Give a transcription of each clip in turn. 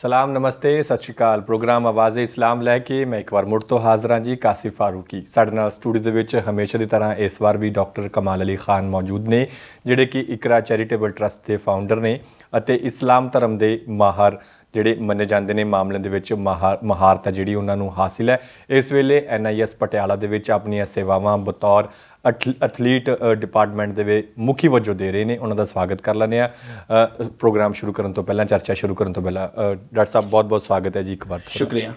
ਸਲਾਮ ਨਮਸਤੇ ਸਤਿ ਸ਼੍ਰੀ ਅਕਾਲ ਪ੍ਰੋਗਰਾਮ ਆਵਾਜ਼ੇ ਇਸਲਾਮ ਲੈ ਕੇ ਮੈਂ ਇੱਕ ਵਾਰ ਮੁੜ ਤੋਂ ਹਾਜ਼ਰ ਹਾਂ ਜੀ ਕਾਸਿਫ ਫਾਰੂਕੀ ਸਾਡੇ ਨਾਲ ਸਟੂਡੀਓ ਦੇ ਵਿੱਚ ਹਮੇਸ਼ਾ ਦੀ ਤਰ੍ਹਾਂ ਇਸ ਵਾਰ ਵੀ ਡਾਕਟਰ ਕਮਾਲ ਅਲੀ ਖਾਨ ਮੌਜੂਦ ਨੇ ਜਿਹੜੇ ਕਿ ਇਕਰਾ ਚੈਰੀਟੇਬਲ ਟਰਸਟ ਦੇ ਫਾਊਂਡਰ ਨੇ ਅਤੇ ਇਸਲਾਮ ਧਰਮ ਦੇ ਮਾਹਰ ਜਿਹੜੇ ਮੰਨੇ ਜਾਂਦੇ ਨੇ ਮਾਮਲਿਆਂ ਦੇ ਵਿੱਚ ਮਹਾਰਤ ਹੈ ਜਿਹੜੀ ਉਹਨਾਂ ਨੂੰ ਹਾਸਿਲ ਹੈ ਇਸ ਵੇਲੇ ਐਨਆਈਐਸ ਪਟਿਆਲਾ ਦੇ ਵਿੱਚ ਆਪਣੀਆਂ ਸੇਵਾਵਾਂ ਬਤੌਰ ਐਥਲੀਟ ਡਿਪਾਰਟਮੈਂਟ ਦੇ ਵਿੱਚ ਮੁਖੀ ਵਜੋਂ ਦੇ ਰਹੇ ਨੇ ਉਹਨਾਂ ਦਾ ਸਵਾਗਤ ਕਰ ਲੈਂਦੇ ਆ ਪ੍ਰੋਗਰਾਮ ਸ਼ੁਰੂ ਕਰਨ ਤੋਂ ਪਹਿਲਾਂ ਚਰਚਾ ਸ਼ੁਰੂ ਕਰਨ ਤੋਂ ਪਹਿਲਾਂ ਡਾਕਟਰ ਸਾਹਿਬ ਬਹੁਤ-ਬਹੁਤ ਸਵਾਗਤ ਹੈ ਜੀ ਇੱਕ ਵਾਰ ਸ਼ੁਕਰੀਆ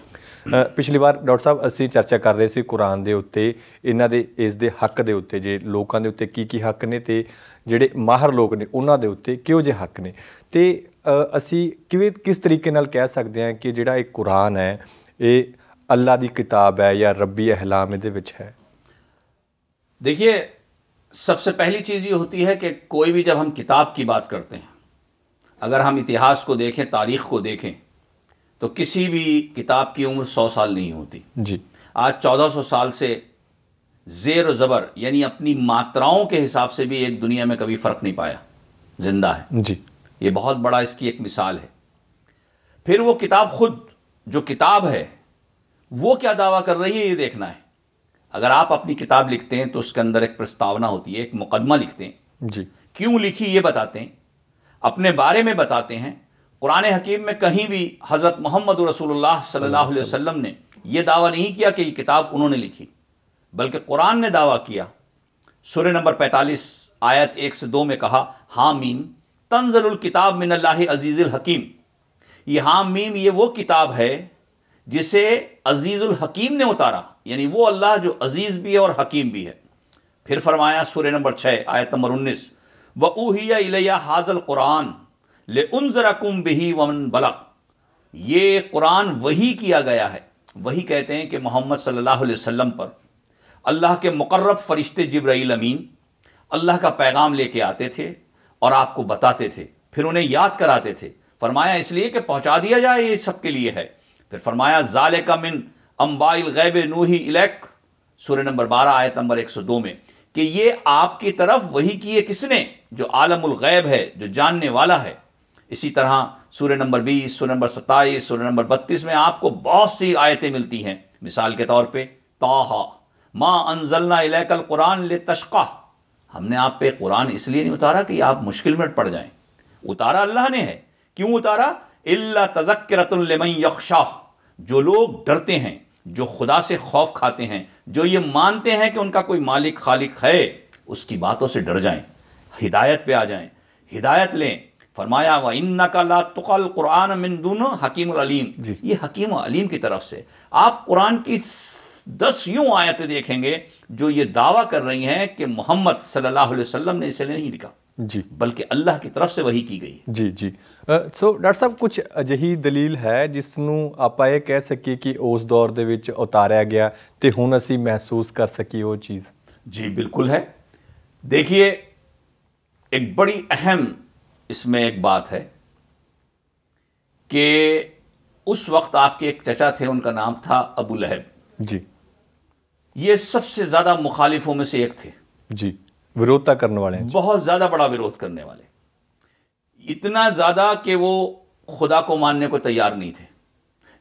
ਪਿਛਲੀ ਵਾਰ ਡਾਕਟਰ ਸਾਹਿਬ ਅਸੀਂ ਚਰਚਾ ਕਰ ਰਹੇ ਸੀ ਕੁਰਾਨ ਦੇ ਉੱਤੇ ਇਹਨਾਂ ਦੇ ਇਸ ਦੇ ਹੱਕ ਦੇ ਉੱਤੇ ਜੇ ਲੋਕਾਂ ਦੇ ਉੱਤੇ ਕੀ ਕੀ ਹੱਕ ਨੇ ਤੇ ਜਿਹੜੇ ਮਾਹਰ ਲੋਕ ਨੇ ਉਹਨਾਂ ਦੇ ਉੱਤੇ ਕਿਹੋ ਜਿਹੇ ਹੱਕ ਨੇ ਤੇ اِسی کی کس طریقے نال کہہ سکتے ہیں کہ جہاں ایک قرآن ہے یہ اللہ دی کتاب ہے یا ربی اہلام ہے دیکھیے سب سے پہلی چیز یہ ہوتی ہے کہ کوئی بھی جب ہم کتاب کی بات کرتے ہیں اگر ہم اتہاس کو دیکھیں تاریخ کو دیکھیں تو کسی بھی کتاب کی عمر سو سال نہیں ہوتی جی آج چودہ سو سال سے زیر و زبر یعنی اپنی ماتراؤں کے حساب سے بھی ایک دنیا میں کبھی فرق نہیں پایا زندہ ہے جی یہ بہت بڑا اس کی ایک مثال ہے پھر وہ کتاب خود جو کتاب ہے وہ کیا دعویٰ کر رہی ہے یہ دیکھنا ہے اگر آپ اپنی کتاب لکھتے ہیں تو اس کے اندر ایک پرستاونا ہوتی ہے ایک مقدمہ لکھتے ہیں جی کیوں لکھی یہ بتاتے ہیں اپنے بارے میں بتاتے ہیں قرآن حکیم میں کہیں بھی حضرت محمد رسول اللہ صلی اللہ علیہ وسلم نے یہ دعویٰ نہیں کیا کہ یہ کتاب انہوں نے لکھی بلکہ قرآن نے دعویٰ کیا سورہ نمبر پینتالیس آیت ایک سے دو میں کہا ہام مین تنزل الکتاب من اللہ عزیز الحکیم یہ میم یہ وہ کتاب ہے جسے عزیز الحکیم نے اتارا یعنی وہ اللہ جو عزیز بھی ہے اور حکیم بھی ہے پھر فرمایا سورہ نمبر چھ آیت نمبر انیس و اوہیا الیہ حاضل قرآن لن کم بہی ومن بلغ یہ قرآن وہی کیا گیا ہے وہی کہتے ہیں کہ محمد صلی اللہ علیہ وسلم پر اللہ کے مقرب فرشتے جبرائیل امین اللہ کا پیغام لے کے آتے تھے اور آپ کو بتاتے تھے پھر انہیں یاد کراتے تھے فرمایا اس لیے کہ پہنچا دیا جائے یہ سب کے لیے ہے پھر فرمایا کا من غیب الیک سورہ نمبر نمبر بارہ آیت ایک سو دو میں کہ یہ آپ کی طرف وہی کیے کس نے جو عالم الغیب ہے جو جاننے والا ہے اسی طرح سورہ نمبر بیس سورہ نمبر ستائیس سورہ نمبر بتیس میں آپ کو بہت سی آیتیں ملتی ہیں مثال کے طور پہ توحا ما انزلنا الیک القرآن لتشقہ ہم نے آپ پہ قرآن اس لیے نہیں اتارا کہ آپ مشکل میں پڑ جائیں اتارا اللہ نے ہے کیوں اتارا اللہ تزکرۃ یکشا جو لوگ ڈرتے ہیں جو خدا سے خوف کھاتے ہیں جو یہ مانتے ہیں کہ ان کا کوئی مالک خالق ہے اس کی باتوں سے ڈر جائیں ہدایت پہ آ جائیں ہدایت لیں فرمایا و لا تقل قرآن دونوں حکیم العلیم جی. یہ حکیم و علیم کی طرف سے آپ قرآن کی دس یوں آیتیں دیکھیں گے جو یہ دعویٰ کر رہی ہیں کہ محمد صلی اللہ علیہ وسلم نے اسے نہیں لکھا جی بلکہ اللہ کی طرف سے وہی کی گئی جی جی سو ڈاکٹر صاحب کچھ اجی دلیل ہے جس نو آپ یہ کہہ سکیے کہ اس دور اتاریا گیا ہوں اصل محسوس کر سکیے وہ چیز جی بالکل ہے دیکھیے ایک بڑی اہم اس میں ایک بات ہے کہ اس وقت آپ کے ایک چچا تھے ان کا نام تھا ابو لہب جی یہ سب سے زیادہ مخالفوں میں سے ایک تھے جی جیتھتا کرنے والے بہت زیادہ بڑا ورودھ کرنے والے اتنا زیادہ کہ وہ خدا کو ماننے کو تیار نہیں تھے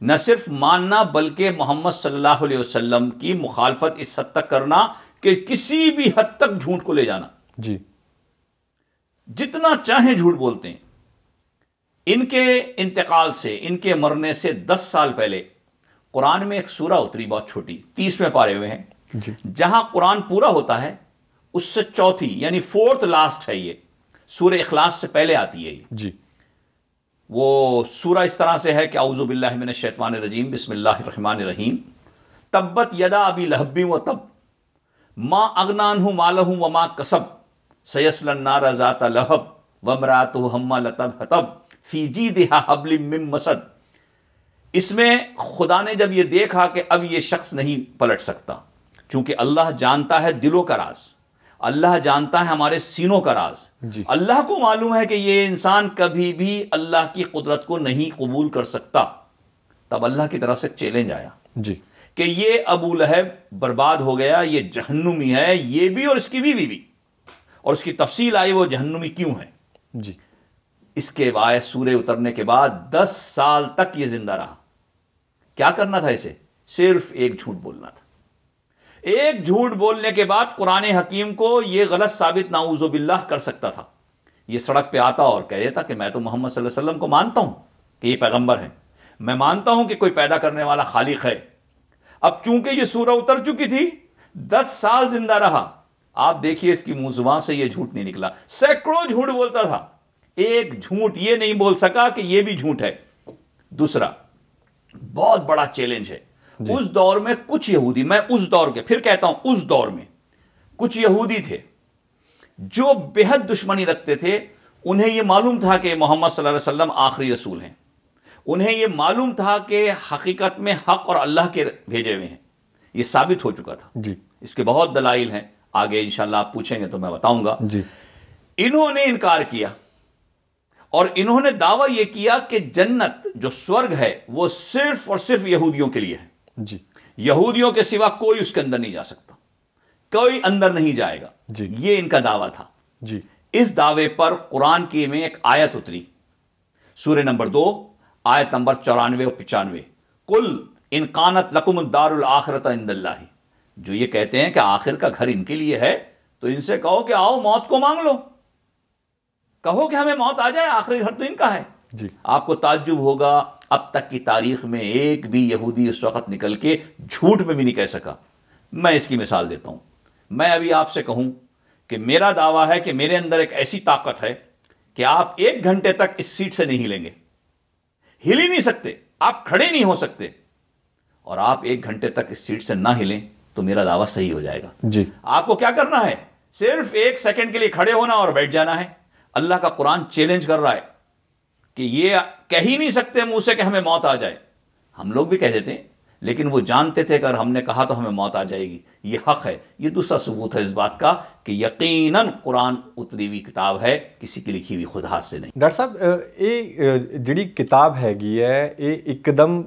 نہ صرف ماننا بلکہ محمد صلی اللہ علیہ وسلم کی مخالفت اس حد تک کرنا کہ کسی بھی حد تک جھوٹ کو لے جانا جی جتنا چاہیں جھوٹ بولتے ہیں ان کے انتقال سے ان کے مرنے سے دس سال پہلے قرآن میں ایک سورہ اتری بہت چھوٹی تیس میں پارے ہوئے ہیں جہاں قرآن پورا ہوتا ہے اس سے چوتھی یعنی فورتھ لاسٹ ہے یہ سورہ اخلاص سے پہلے آتی ہے یہ جی۔ وہ سورہ اس طرح سے ہے کہ اعوذ باللہ من الشیطان الرجیم بسم اللہ الرحمن الرحیم تبت یدا ابی لہبی و تب ما اغنان ہوں مال ہوں ماں کسب سارا ذات لہب ومرات اس میں خدا نے جب یہ دیکھا کہ اب یہ شخص نہیں پلٹ سکتا چونکہ اللہ جانتا ہے دلوں کا راز اللہ جانتا ہے ہمارے سینوں کا راز جی اللہ کو معلوم ہے کہ یہ انسان کبھی بھی اللہ کی قدرت کو نہیں قبول کر سکتا تب اللہ کی طرف سے چیلنج آیا جی کہ یہ ابو لہب برباد ہو گیا یہ جہنمی ہے یہ بھی اور اس کی بیوی بھی اور اس کی تفصیل آئی وہ جہنمی کیوں ہے جی اس کے باعث سورے اترنے کے بعد دس سال تک یہ زندہ رہا کیا کرنا تھا اسے صرف ایک جھوٹ بولنا تھا ایک جھوٹ بولنے کے بعد قرآن حکیم کو یہ غلط ثابت ناؤز باللہ کر سکتا تھا یہ سڑک پہ آتا اور کہہ دیتا کہ میں تو محمد صلی اللہ علیہ وسلم کو مانتا ہوں کہ یہ پیغمبر ہے میں مانتا ہوں کہ کوئی پیدا کرنے والا خالق ہے اب چونکہ یہ سورہ اتر چکی تھی دس سال زندہ رہا آپ دیکھیے اس کی زبان سے یہ جھوٹ نہیں نکلا سینکڑوں جھوٹ بولتا تھا ایک جھوٹ یہ نہیں بول سکا کہ یہ بھی جھوٹ ہے دوسرا بہت بڑا چیلنج ہے جی۔ اس دور میں کچھ یہودی میں اس دور کے پھر کہتا ہوں اس دور میں کچھ یہودی تھے جو بے حد دشمنی رکھتے تھے انہیں یہ معلوم تھا کہ محمد صلی اللہ علیہ وسلم آخری رسول ہیں انہیں یہ معلوم تھا کہ حقیقت میں حق اور اللہ کے بھیجے ہوئے ہیں یہ ثابت ہو چکا تھا جی۔ اس کے بہت دلائل ہیں آگے انشاءاللہ آپ پوچھیں گے تو میں بتاؤں گا جی۔ انہوں نے انکار کیا اور انہوں نے دعویٰ یہ کیا کہ جنت جو سورگ ہے وہ صرف اور صرف یہودیوں کے لیے ہے جی۔ یہودیوں کے سوا کوئی اس کے اندر نہیں جا سکتا کوئی اندر نہیں جائے گا جی۔ یہ ان کا دعویٰ تھا جی۔ اس دعوے پر قرآن کی میں ایک آیت اتری سورہ نمبر دو آیت نمبر چورانوے اور پچانوے کل انقانت لکم الدار الآخرت عند اللہ جو یہ کہتے ہیں کہ آخر کا گھر ان کے لیے ہے تو ان سے کہو کہ آؤ موت کو مانگ لو کہو کہ ہمیں موت آ جائے آخری گھر تو ان کا ہے جی آپ کو تعجب ہوگا اب تک کی تاریخ میں ایک بھی یہودی اس وقت نکل کے جھوٹ میں بھی نہیں کہہ سکا میں اس کی مثال دیتا ہوں میں ابھی آپ سے کہوں کہ میرا دعویٰ ہے کہ میرے اندر ایک ایسی طاقت ہے کہ آپ ایک گھنٹے تک اس سیٹ سے نہیں ہلیں گے ہل ہی نہیں سکتے آپ کھڑے نہیں ہو سکتے اور آپ ایک گھنٹے تک اس سیٹ سے نہ ہلیں تو میرا دعویٰ صحیح ہو جائے گا جی آپ کو کیا کرنا ہے صرف ایک سیکنڈ کے لیے کھڑے ہونا اور بیٹھ جانا ہے اللہ کا قرآن چیلنج کر رہا ہے کہ یہ کہہ ہی نہیں سکتے منہ سے کہ ہمیں موت آ جائے ہم لوگ بھی کہہ دیتے ہیں لیکن وہ جانتے تھے کہ اگر ہم نے کہا تو ہمیں موت آ جائے گی یہ حق ہے یہ دوسرا ثبوت ہے اس بات کا کہ یقیناً قرآن اتری ہوئی کتاب ہے کسی کی لکھی ہوئی خدا سے نہیں ڈاکٹر صاحب یہ جڑی کتاب ہے گی ہے یہ ایک دم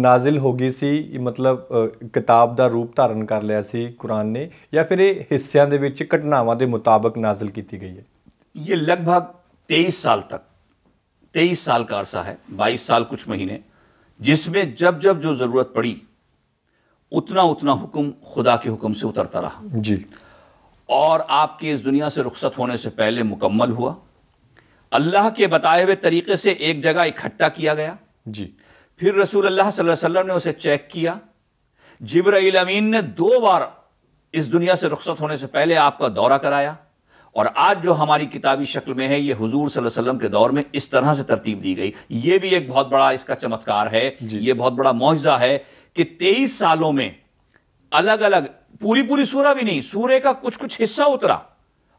نازل ہو گئی سی مطلب کتاب دا روپ دھارن کر لیا سی قرآن نے یا پھر یہ دے کے گھٹناوا دے مطابق نازل کیتی گئی ہے یہ لگ بھگ تیئیس سال تک تیئیس سال کا عرصہ ہے بائیس سال کچھ مہینے جس میں جب جب جو ضرورت پڑی اتنا اتنا حکم خدا کے حکم سے اترتا رہا جی اور آپ کے اس دنیا سے رخصت ہونے سے پہلے مکمل ہوا اللہ کے بتائے ہوئے طریقے سے ایک جگہ اکٹھا کیا گیا جی پھر رسول اللہ صلی اللہ علیہ وسلم نے اسے چیک کیا جبرائیل امین نے دو بار اس دنیا سے رخصت ہونے سے پہلے آپ کا دورہ کرایا اور آج جو ہماری کتابی شکل میں ہے یہ حضور صلی اللہ علیہ وسلم کے دور میں اس طرح سے ترتیب دی گئی یہ بھی ایک بہت بڑا اس کا چمتکار ہے جی۔ یہ بہت بڑا معجزہ ہے کہ تیئیس سالوں میں الگ الگ پوری پوری سورہ بھی نہیں سورہ کا کچھ کچھ حصہ اترا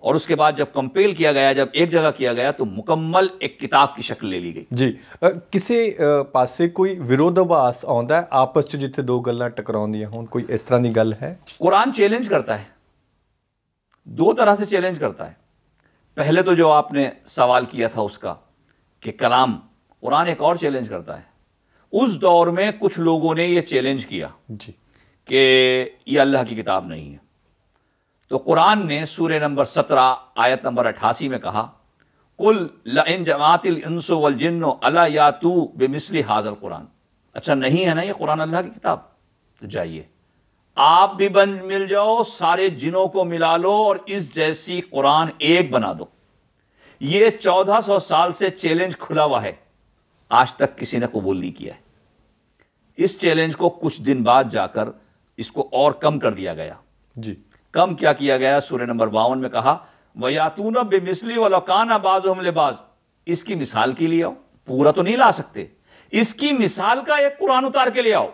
اور اس کے بعد جب کمپیل کیا گیا جب ایک جگہ کیا گیا تو مکمل ایک کتاب کی شکل لے لی گئی جی کسی پاس سے کوئی آپس دو کوئی اس طرح گل ہے قرآن چیلنج کرتا ہے دو طرح سے چیلنج کرتا ہے پہلے تو جو آپ نے سوال کیا تھا اس کا کہ کلام قرآن ایک اور چیلنج کرتا ہے اس دور میں کچھ لوگوں نے یہ چیلنج کیا جی۔ کہ یہ اللہ کی کتاب نہیں ہے تو قرآن نے سورہ نمبر سترہ آیت نمبر اٹھاسی میں کہا کل اللہ یا و بے مسلی حاضر قرآن اچھا نہیں ہے نا یہ قرآن اللہ کی کتاب تو جائیے آپ بھی بن مل جاؤ سارے جنوں کو ملا لو اور اس جیسی قرآن ایک بنا دو یہ چودہ سو سال سے چیلنج کھلا ہوا ہے آج تک کسی نے قبول نہیں کیا ہے اس چیلنج کو کچھ دن بعد جا کر اس کو اور کم کر دیا گیا جی کم کیا کیا گیا سورہ نمبر باون میں کہا ویاتون یاتون بے مسلی و والے باز اس کی مثال کے لیے آؤ پورا تو نہیں لا سکتے اس کی مثال کا ایک قرآن اتار کے لیے آؤ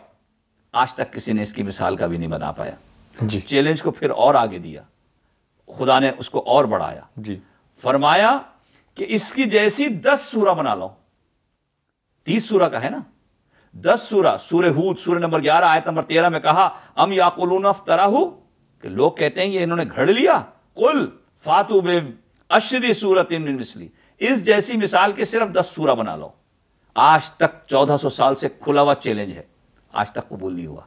آج تک کسی نے اس کی مثال کا بھی نہیں بنا پایا جی۔ چیلنج کو پھر اور آگے دیا خدا نے اس کو اور بڑھایا جی۔ فرمایا کہ اس کی جیسی دس سورہ بنا لو تیس سورہ کا ہے نا دس سورہ سورہ ہود سورہ نمبر گیارہ آیت نمبر تیرہ میں کہا ام افترہو کہ لوگ کہتے ہیں یہ انہوں نے گھڑ لیا کل فاتو بے اشری سورت مثلی اس جیسی مثال کے صرف دس سورہ بنا لو آج تک چودہ سو سال سے کھلا ہوا چیلنج ہے آج تک قبول نہیں ہوا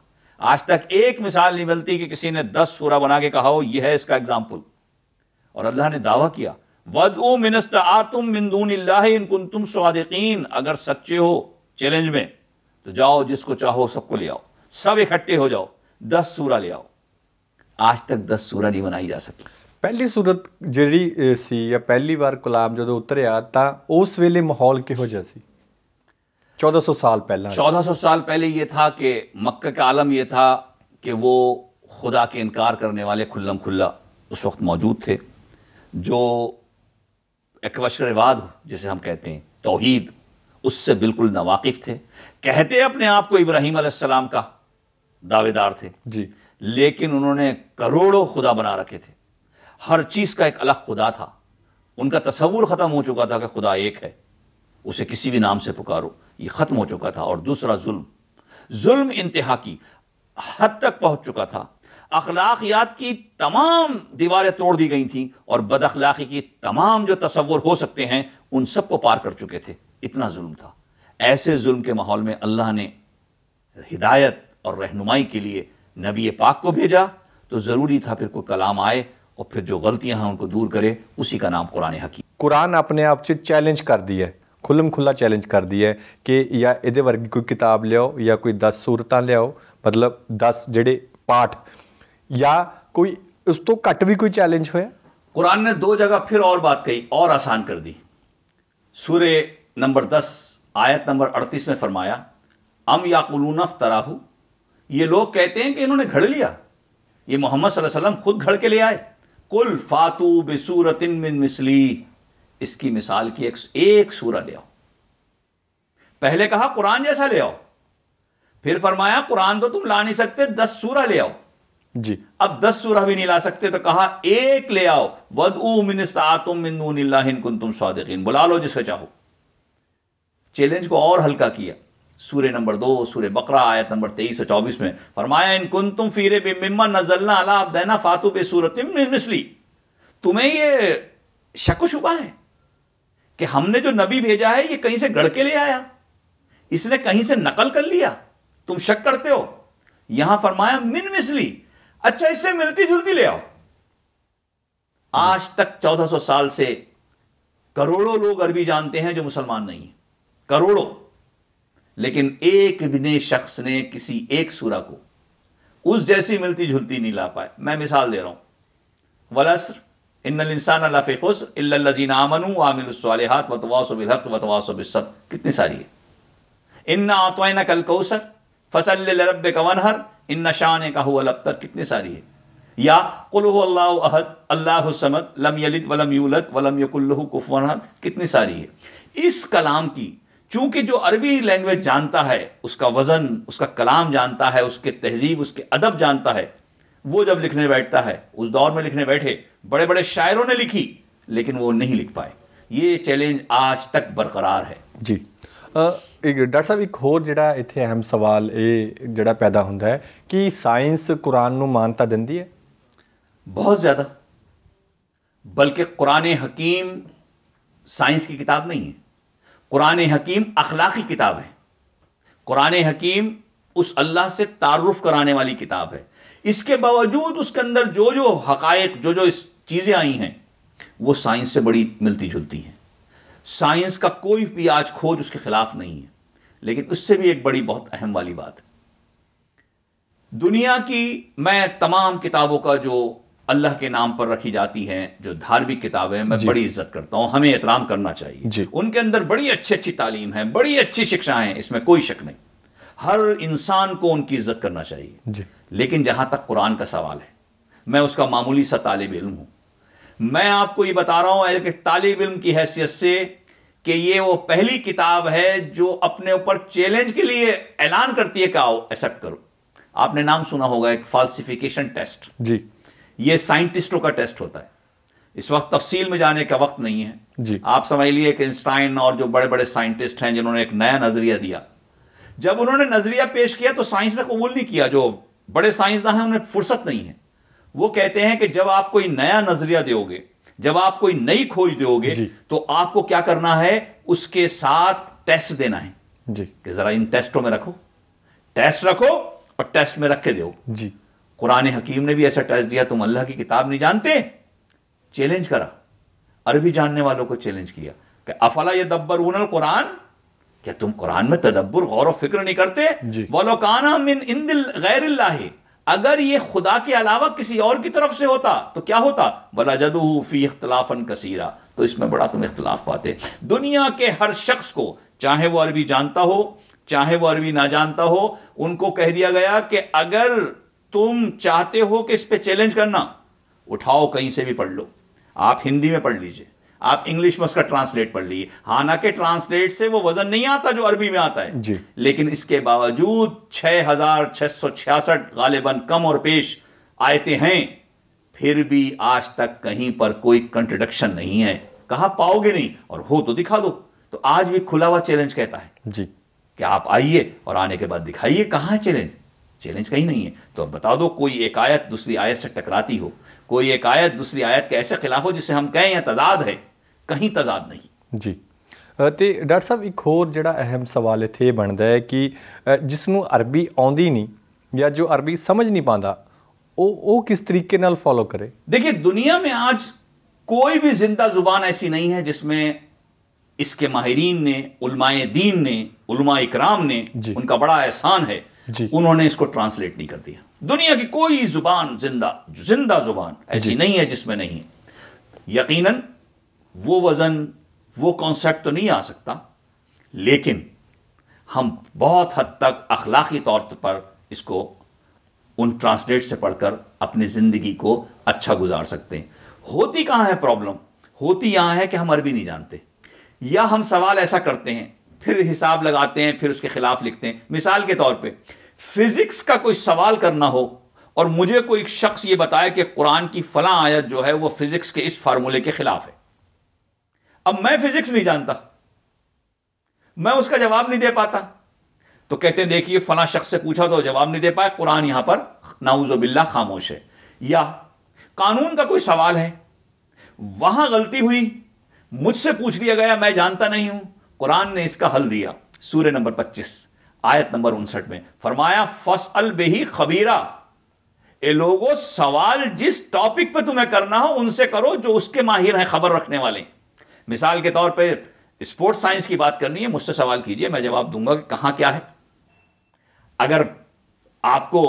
آج تک ایک مثال نہیں ملتی کہ کسی نے دس سورا بنا کے کہا ہو یہ ہے اس کا اگزامپل اور اللہ نے دعویٰ کیا ود او منست آتم مندون اللہ ان کن تم سوادقین اگر سچے ہو چیلنج میں تو جاؤ جس کو چاہو سب کو لے آؤ سب اکٹھے ہو جاؤ دس سورا لے آؤ آج تک دس سورا نہیں بنائی جا سکتی پہلی صورت جڑی سی یا پہلی بار کلام جدو اتریا تا اس ویلے ماحول کہو جا سی چودہ سو سال پہلے چودہ سو سال پہلے یہ تھا کہ مکہ کا عالم یہ تھا کہ وہ خدا کے انکار کرنے والے کھلم کھلا اس وقت موجود تھے جو رواد جسے ہم کہتے ہیں توحید اس سے بالکل ناواقف تھے کہتے اپنے آپ کو ابراہیم علیہ السلام کا دعوے دار تھے جی لیکن انہوں نے کروڑوں خدا بنا رکھے تھے ہر چیز کا ایک الگ خدا تھا ان کا تصور ختم ہو چکا تھا کہ خدا ایک ہے اسے کسی بھی نام سے پکارو یہ ختم ہو چکا تھا اور دوسرا ظلم ظلم انتہا کی حد تک پہنچ چکا تھا اخلاقیات کی تمام دیواریں توڑ دی گئی تھیں اور بد اخلاقی کی تمام جو تصور ہو سکتے ہیں ان سب کو پار کر چکے تھے اتنا ظلم تھا ایسے ظلم کے ماحول میں اللہ نے ہدایت اور رہنمائی کے لیے نبی پاک کو بھیجا تو ضروری تھا پھر کوئی کلام آئے اور پھر جو غلطیاں ہیں ان کو دور کرے اسی کا نام قرآن قرآن اپنے آپ سے چیلنج کر دی ہے کھلم کھلا چیلنج کر دی ہے کہ یا ادھر ورگی کوئی کتاب لیاؤ یا کوئی دس صورت لیاؤ مطلب دس پاٹ یا کوئی اس تو کٹ بھی کوئی چیلنج ہوا قرآن نے دو جگہ پھر اور بات کہی اور آسان کر دی سورہ نمبر دس آیت نمبر اڑتیس میں فرمایا ام یا قلونف تراہو یہ لوگ کہتے ہیں کہ انہوں نے گھڑ لیا یہ محمد صلی اللہ علیہ وسلم خود گھڑ کے لے آئے کل فاتو بسورت من مسلی اس کی مثال کی ایک ایک سورہ لے آؤ پہلے کہا قرآن جیسا لے آؤ پھر فرمایا قرآن تو تم لا نہیں سکتے دس سورہ لے آؤ جی اب دس سورہ بھی نہیں لا سکتے تو کہا ایک لے آؤ ود او من تم من کن تم صادقین بلا لو جس کو چاہو چیلنج کو اور ہلکا کیا سورہ نمبر دو سورہ بقرہ آیت نمبر تیئیس چوبیس میں فرمایا ان کن تم فیرے بے مما اللہ دینا فاتو بے سورت مسلی تمہیں یہ شک و شبہ ہے کہ ہم نے جو نبی بھیجا ہے یہ کہیں سے گڑ کے لے آیا اس نے کہیں سے نقل کر لیا تم شک کرتے ہو یہاں فرمایا من مسلی اچھا اس سے ملتی جلتی لے آؤ آج تک چودہ سو سال سے کروڑوں لوگ عربی جانتے ہیں جو مسلمان نہیں کروڑوں لیکن ایک ابن شخص نے کسی ایک سورا کو اس جیسی ملتی جلتی نہیں لا پائے میں مثال دے رہا ہوں ولسر ان الانسان اللہ فخص اللہ جین امن عامل الصالحات و تواس و بالحق و تواس کتنی ساری ہے ان آتوائن کل کوسر فصل رب کونہر ان شان کا ہو البتر کتنی ساری ہے یا قل و اللہ عہد اللہ سمد لم یلد ولم یولت ولم یق اللہ کفنحر کتنی ساری ہے اس کلام کی چونکہ جو عربی لینگویج جانتا ہے اس کا وزن اس کا کلام جانتا ہے اس کے تہذیب اس کے ادب جانتا ہے وہ جب لکھنے بیٹھتا ہے اس دور میں لکھنے بیٹھے بڑے بڑے شاعروں نے لکھی لیکن وہ نہیں لکھ پائے یہ چیلنج آج تک برقرار ہے جی ڈاکٹر صاحب ایک جڑا اتھے اہم سوال اے جڑا پیدا ہوتا ہے کہ سائنس قرآن نانتا دینی ہے بہت زیادہ بلکہ قرآن حکیم سائنس کی کتاب نہیں ہے قرآن حکیم اخلاقی کتاب ہے قرآن حکیم اس اللہ سے تعارف کرانے والی کتاب ہے اس کے باوجود اس کے اندر جو جو حقائق جو جو اس چیزیں آئی ہیں وہ سائنس سے بڑی ملتی جلتی ہیں سائنس کا کوئی بھی آج کھوج اس کے خلاف نہیں ہے لیکن اس سے بھی ایک بڑی بہت اہم والی بات ہے دنیا کی میں تمام کتابوں کا جو اللہ کے نام پر رکھی جاتی ہیں جو دھارمک کتابیں میں جی۔ بڑی عزت کرتا ہوں ہمیں احترام کرنا چاہیے جی۔ ان کے اندر بڑی اچھی اچھی تعلیم ہے بڑی اچھی شکشا ہیں اس میں کوئی شک نہیں ہر انسان کو ان کی عزت کرنا چاہیے جی۔ لیکن جہاں تک قرآن کا سوال ہے میں اس کا معمولی سا طالب علم ہوں میں آپ کو یہ بتا رہا ہوں کہ طالب علم کی حیثیت سے کہ یہ وہ پہلی کتاب ہے جو اپنے اوپر چیلنج کے لیے اعلان کرتی ہے کہ آؤ ایکسیپٹ کرو آپ نے نام سنا ہوگا ایک فالسیفیکیشن ٹیسٹ جی یہ سائنٹسٹوں کا ٹیسٹ ہوتا ہے اس وقت تفصیل میں جانے کا وقت نہیں ہے جی آپ سمجھ لیے کہ انسٹائن اور جو بڑے بڑے سائنٹسٹ ہیں جنہوں نے ایک نیا نظریہ دیا جب انہوں نے نظریہ پیش کیا تو سائنس نے قبول نہیں کیا جو بڑے سائنسداں ہیں انہیں فرصت نہیں ہے وہ کہتے ہیں کہ جب آپ کوئی نیا نظریہ دو گے جب آپ کوئی نئی کھوج دو گے جی۔ تو آپ کو کیا کرنا ہے اس کے ساتھ ٹیسٹ دینا ہے جی۔ کہ ذرا ان ٹیسٹوں میں رکھو ٹیسٹ رکھو اور ٹیسٹ میں رکھ کے دو جی۔ قرآن حکیم نے بھی ایسا ٹیسٹ دیا تم اللہ کی کتاب نہیں جانتے چیلنج کرا عربی جاننے والوں کو چیلنج کیا کہ افلا یہ دبرون القرآن کیا تم قرآن میں تدبر غور و فکر نہیں کرتے جی۔ من اند غیر اللہ اگر یہ خدا کے علاوہ کسی اور کی طرف سے ہوتا تو کیا ہوتا بلا فی اختلاف ان کثیرہ تو اس میں بڑا تم اختلاف پاتے دنیا کے ہر شخص کو چاہے وہ عربی جانتا ہو چاہے وہ عربی نہ جانتا ہو ان کو کہہ دیا گیا کہ اگر تم چاہتے ہو کہ اس پہ چیلنج کرنا اٹھاؤ کہیں سے بھی پڑھ لو آپ ہندی میں پڑھ لیجئے آپ انگلش میں اس کا ٹرانسلیٹ پڑھ لیے حالانکہ ٹرانسلیٹ سے وہ وزن نہیں آتا جو عربی میں آتا ہے جی۔ لیکن اس کے باوجود چھ ہزار چھ سو چھیاسٹھ غالباً کم اور پیش آیتیں ہیں پھر بھی آج تک کہیں پر کوئی کنٹرڈکشن نہیں ہے کہا پاؤ گے نہیں اور ہو تو دکھا دو تو آج بھی کھلا ہوا چیلنج کہتا ہے جی۔ کہ آپ آئیے اور آنے کے بعد دکھائیے کہاں ہے چیلنج چیلنج کہیں نہیں ہے تو اب بتا دو کوئی ایک آیت دوسری آیت سے ٹکراتی ہو کوئی ایک آیت دوسری آیت کے ایسے خلاف ہو جسے ہم کہیں یا تضاد ہے کہیں تضاد نہیں جی ڈاک صاحب ایک ہوا اہم سوال یہ بنتا ہے کہ جس عربی آئی یا جو عربی سمجھ نہیں پا وہ کس طریقے فالو کرے دیکھیے دنیا میں آج کوئی بھی زندہ زبان ایسی نہیں ہے جس میں اس کے ماہرین نے علمائے دین نے علماء اکرام نے جی۔ ان کا بڑا احسان ہے جی۔ انہوں نے اس کو ٹرانسلیٹ نہیں کر دیا دنیا کی کوئی زبان زندہ زندہ زبان ایسی جی۔ نہیں ہے جس میں نہیں یقیناً وہ وزن وہ کانسیپٹ تو نہیں آ سکتا لیکن ہم بہت حد تک اخلاقی طور پر اس کو ان ٹرانسلیٹ سے پڑھ کر اپنی زندگی کو اچھا گزار سکتے ہیں ہوتی کہاں ہے پرابلم ہوتی یہاں ہے کہ ہم عربی نہیں جانتے یا ہم سوال ایسا کرتے ہیں پھر حساب لگاتے ہیں پھر اس کے خلاف لکھتے ہیں مثال کے طور پہ فزکس کا کوئی سوال کرنا ہو اور مجھے کوئی شخص یہ بتایا کہ قرآن کی فلاں آیت جو ہے وہ فزکس کے اس فارمولے کے خلاف ہے اب میں فزکس نہیں جانتا میں اس کا جواب نہیں دے پاتا تو کہتے ہیں دیکھیے فلاں شخص سے پوچھا تو جواب نہیں دے پایا قرآن یہاں پر ناوز باللہ خاموش ہے یا قانون کا کوئی سوال ہے وہاں غلطی ہوئی مجھ سے پوچھ لیا گیا میں جانتا نہیں ہوں قرآن نے اس کا حل دیا سورہ نمبر پچیس آیت نمبر انسٹھ میں فرمایا فس البی خبیرہ اے لوگوں سوال جس ٹاپک پہ تمہیں کرنا ہو ان سے کرو جو اس کے ماہر ہیں خبر رکھنے والے ہیں مثال کے طور پہ اسپورٹس کی بات کرنی ہے مجھ سے سوال کیجئے میں جواب دوں گا کہ کہاں کیا ہے اگر آپ کو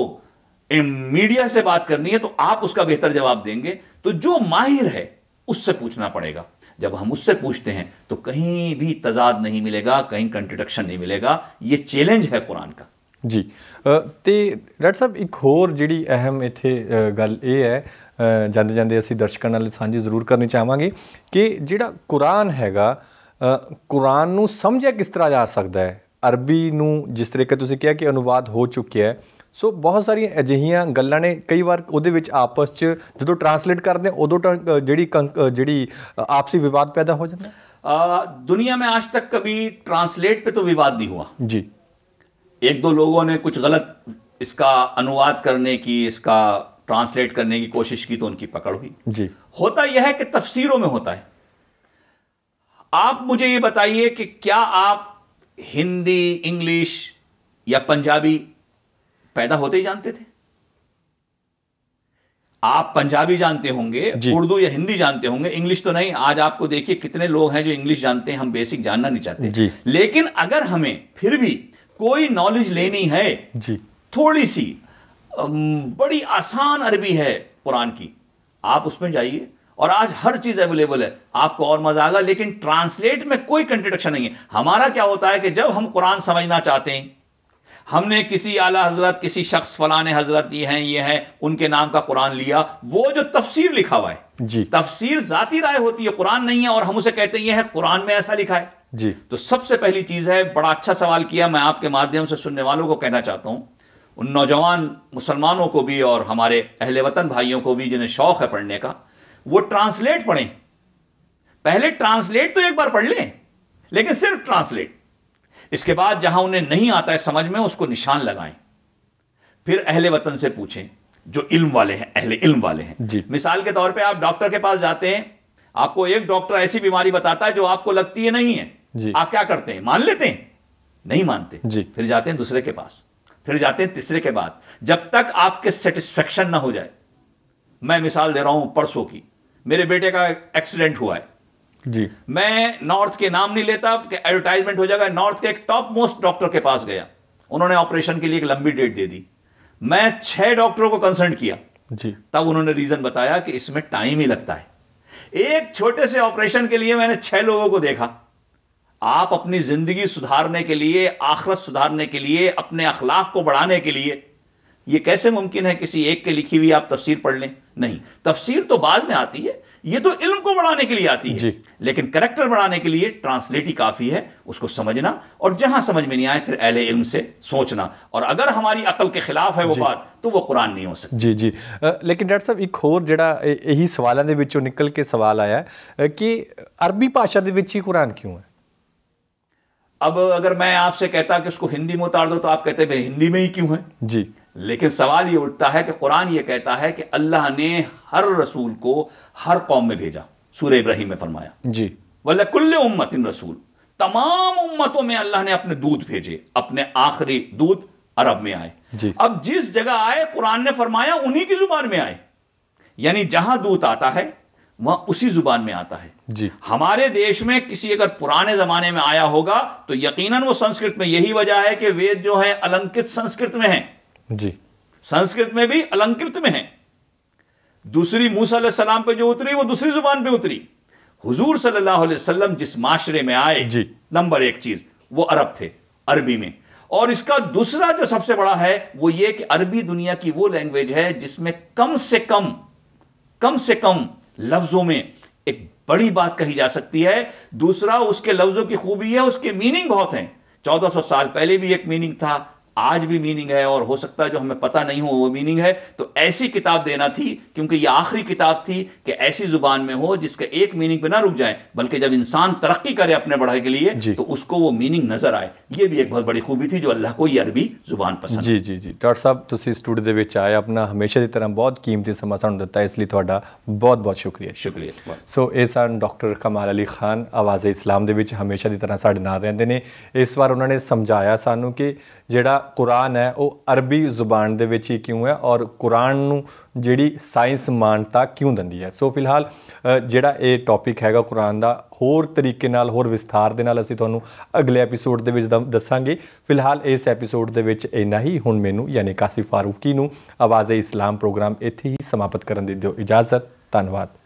میڈیا سے بات کرنی ہے تو آپ اس کا بہتر جواب دیں گے تو جو ماہر ہے اس سے پوچھنا پڑے گا جب ہم اس سے پوچھتے ہیں تو کہیں بھی تضاد نہیں ملے گا کہیں کنٹرڈکشن نہیں ملے گا یہ چیلنج ہے قرآن کا جی اہم گل اے ہے ਜਾਂਦੇ ਜਾਂਦੇ ਅਸੀਂ ਦਰਸ਼ਕਾਂ ਨਾਲ ਸਾਂਝੀ ਜ਼ਰੂਰ ਕਰਨੀ ਚਾਹਾਂਗੇ ਕਿ ਜਿਹੜਾ ਕੁਰਾਨ ਹੈਗਾ ਕੁਰਾਨ ਨੂੰ ਸਮਝਿਆ ਕਿਸ ਤਰ੍ਹਾਂ ਜਾ ਸਕਦਾ ਹੈ ਅਰਬੀ ਨੂੰ ਜਿਸ ਤਰੀਕੇ ਤੁਸੀਂ ਕਿਹਾ ਕਿ ਅਨੁਵਾਦ ਹੋ ਚੁੱਕਿਆ ਹੈ ਸੋ ਬਹੁਤ ਸਾਰੀਆਂ ਅਜਿਹੀਆਂ ਗੱਲਾਂ ਨੇ ਕਈ ਵਾਰ ਉਹਦੇ ਵਿੱਚ ਆਪਸ 'ਚ ਜਦੋਂ ਟਰਾਂਸਲੇਟ ਕਰਦੇ ਉਦੋਂ ਜਿਹੜੀ ਜਿਹੜੀ ਆਪਸੀ ਵਿਵਾਦ ਪੈਦਾ ਹੋ ਜਾਂਦਾ ਦੁਨੀਆ ਮੈਂ आज ਤੱਕ ਕਦੀ ਟਰਾਂਸਲੇਟ ਪੇ तो ਵਿਵਾਦ ਨਹੀਂ ਹੋਆ ਜੀ ਇੱਕ ਦੋ ਲੋਗੋ ਨੇ ਕੁਝ ਗਲਤ ਇਸਕਾ ਅਨੁਵਾਦ ਕਰਨੇ ਕੀ ਇਸਕਾ ٹرانسلیٹ کرنے کی کوشش کی تو ان کی پکڑ ہوئی جی ہوتا یہ ہے کہ تفسیروں میں ہوتا ہے آپ مجھے یہ بتائیے کہ کیا آپ ہندی انگلش یا پنجابی پیدا ہوتے ہی جانتے تھے آپ پنجابی جانتے ہوں گے جی. اردو یا ہندی جانتے ہوں گے انگلش تو نہیں آج آپ کو دیکھیے کتنے لوگ ہیں جو انگلش جانتے ہیں ہم بیسک جاننا نہیں چاہتے جی. لیکن اگر ہمیں پھر بھی کوئی نالج لینی ہے جی. تھوڑی سی بڑی آسان عربی ہے قرآن کی آپ اس میں جائیے اور آج ہر چیز اویلیبل ہے آپ کو اور مزہ آئے گا لیکن ٹرانسلیٹ میں کوئی کنٹرڈکشن نہیں ہے ہمارا کیا ہوتا ہے کہ جب ہم قرآن سمجھنا چاہتے ہیں ہم نے کسی اعلیٰ حضرت کسی شخص فلاں حضرت یہ ہیں یہ ہیں ان کے نام کا قرآن لیا وہ جو تفسیر لکھا ہوا ہے جی تفسیر ذاتی رائے ہوتی ہے قرآن نہیں ہے اور ہم اسے کہتے ہیں یہ ہے قرآن میں ایسا لکھا ہے جی تو سب سے پہلی چیز ہے بڑا اچھا سوال کیا میں آپ کے مادھیم سے سننے والوں کو کہنا چاہتا ہوں ان نوجوان مسلمانوں کو بھی اور ہمارے اہل وطن بھائیوں کو بھی جنہیں شوق ہے پڑھنے کا وہ ٹرانسلیٹ پڑھیں پہلے ٹرانسلیٹ تو ایک بار پڑھ لیں لیکن صرف ٹرانسلیٹ اس کے بعد جہاں انہیں نہیں آتا ہے سمجھ میں اس کو نشان لگائیں پھر اہل وطن سے پوچھیں جو علم والے ہیں اہل علم والے ہیں جی مثال کے طور پہ آپ ڈاکٹر کے پاس جاتے ہیں آپ کو ایک ڈاکٹر ایسی بیماری بتاتا ہے جو آپ کو لگتی ہے نہیں ہے جی آپ کیا کرتے ہیں مان لیتے ہیں نہیں مانتے جی پھر جاتے ہیں دوسرے کے پاس پھر جاتے ہیں تیسرے کے بعد جب تک آپ کے سیٹسفیکشن نہ ہو جائے میں مثال دے رہا ہوں پرسوں کی میرے بیٹے کا ایکسیڈنٹ ہوا ہے جی۔ میں نارتھ کے نام نہیں لیتا کہ ایڈورٹائزمنٹ ہو جائے گا نارتھ کے ایک ٹاپ موسٹ ڈاکٹر کے پاس گیا انہوں نے آپریشن کے لیے ایک لمبی ڈیٹ دے دی میں چھ ڈاکٹروں کو کنسلٹ کیا جی۔ تب انہوں نے ریزن بتایا کہ اس میں ٹائم ہی لگتا ہے ایک چھوٹے سے آپریشن کے لیے میں نے چھ لوگوں کو دیکھا آپ اپنی زندگی سدھارنے کے لیے آخرت سدھارنے کے لیے اپنے اخلاق کو بڑھانے کے لیے یہ کیسے ممکن ہے کسی ایک کے لکھی ہوئی آپ تفسیر پڑھ لیں نہیں تفسیر تو بعد میں آتی ہے یہ تو علم کو بڑھانے کے لیے آتی ہے جی۔ لیکن کریکٹر بڑھانے کے لیے ٹرانسلیٹی کافی ہے اس کو سمجھنا اور جہاں سمجھ میں نہیں آئے پھر اہل علم سے سوچنا اور اگر ہماری عقل کے خلاف ہے وہ جی۔ بات تو وہ قرآن نہیں ہو سکتی جی جی لیکن ڈاکٹر صاحب ایک اور جڑا یہی کے نکل کے سوال آیا کہ عربی بھاشا کے بچ ہی قرآن کیوں ہے اب اگر میں آپ سے کہتا کہ اس کو ہندی میں اتار دو تو آپ کہتے ہیں ہندی میں ہی کیوں ہے جی۔ لیکن سوال یہ اٹھتا ہے کہ قرآن یہ کہتا ہے کہ اللہ نے ہر رسول کو ہر قوم میں بھیجا سورہ ابراہیم میں فرمایا جی بولے کلے امت ان رسول تمام امتوں میں اللہ نے اپنے دودھ بھیجے اپنے آخری دودھ عرب میں آئے جی۔ اب جس جگہ آئے قرآن نے فرمایا انہی کی زبان میں آئے یعنی جہاں دودھ آتا ہے وہاں اسی زبان میں آتا ہے جی ہمارے دیش میں کسی اگر پرانے زمانے میں آیا ہوگا تو یقیناً وہ سنسکرت میں یہی وجہ ہے کہ وید جو ہے النکت سنسکرت میں ہیں جی سنسکرت میں بھی الکرت میں ہیں دوسری موس علیہ السلام پہ جو اتری وہ دوسری زبان پہ اتری حضور صلی اللہ علیہ وسلم جس معاشرے میں آئے جی نمبر ایک چیز وہ عرب تھے عربی میں اور اس کا دوسرا جو سب سے بڑا ہے وہ یہ کہ عربی دنیا کی وہ لینگویج ہے جس میں کم سے کم کم سے کم لفظوں میں ایک بڑی بات کہی جا سکتی ہے دوسرا اس کے لفظوں کی خوبی ہے اس کے میننگ بہت ہیں چودہ سو سال پہلے بھی ایک میننگ تھا آج بھی میننگ ہے اور ہو سکتا ہے جو ہمیں پتہ نہیں ہو وہ میننگ ہے تو ایسی کتاب دینا تھی کیونکہ یہ آخری کتاب تھی کہ ایسی زبان میں ہو جس کا ایک میننگ پہ نہ رک جائیں بلکہ جب انسان ترقی کرے اپنے بڑھائی کے لیے جی تو اس کو وہ میننگ نظر آئے یہ بھی ایک بہت بڑی خوبی تھی جو اللہ کو یہ عربی زبان پسند جی جی جی ڈاکٹر صاحب اسٹوڈیو دے آئے اپنا ہمیشہ کی طرح بہت قیمتی سماں سامان دتا ہے اس لیے تھوڑا بہت بہت شکریہ شکریہ سو اے سن ڈاکٹر کمال علی خان آواز اسلام دے کے ہمیشہ کی طرح سارے نال رہتے ہیں اس بار انہوں نے سمجھایا سانوں کہ ਜਿਹੜਾ ਕੁਰਾਨ ਹੈ ਉਹ ਅਰਬੀ ਜ਼ੁਬਾਨ ਦੇ ਵਿੱਚ ਹੀ ਕਿਉਂ ਹੈ ਔਰ ਕੁਰਾਨ ਨੂੰ ਜਿਹੜੀ ਸਾਇੰਸ ਮਾਨਤਾ ਕਿਉਂ ਦਿੰਦੀ ਹੈ ਸੋ ਫਿਲਹਾਲ ਜਿਹੜਾ ਇਹ ਟੌਪਿਕ ਹੈਗਾ ਕੁਰਾਨ ਦਾ ਹੋਰ ਤਰੀਕੇ ਨਾਲ ਹੋਰ ਵਿਸਥਾਰ ਦੇ ਨਾਲ ਅਸੀਂ ਤੁਹਾਨੂੰ ਅਗਲੇ ਐਪੀਸੋਡ ਦੇ ਵਿੱਚ ਦੱਸਾਂਗੇ ਫਿਲਹਾਲ ਇਸ ਐਪੀਸੋਡ ਦੇ ਵਿੱਚ ਇੰਨਾ ਹੀ ਹੁਣ ਮੈਨੂੰ ਯਾਨੀ ਕਾਸੀ ਫਾਰੂਕੀ ਨੂੰ ਆਵਾਜ਼-ਏ-ਇਸਲਾਮ ਪ੍ਰੋਗਰਾਮ ਇੱਥੇ ਹੀ ਸਮਾਪਤ ਕਰਨ ਦੀ ਦਿਓ ਇਜਾਜ਼ਤ ਧੰਨਵਾਦ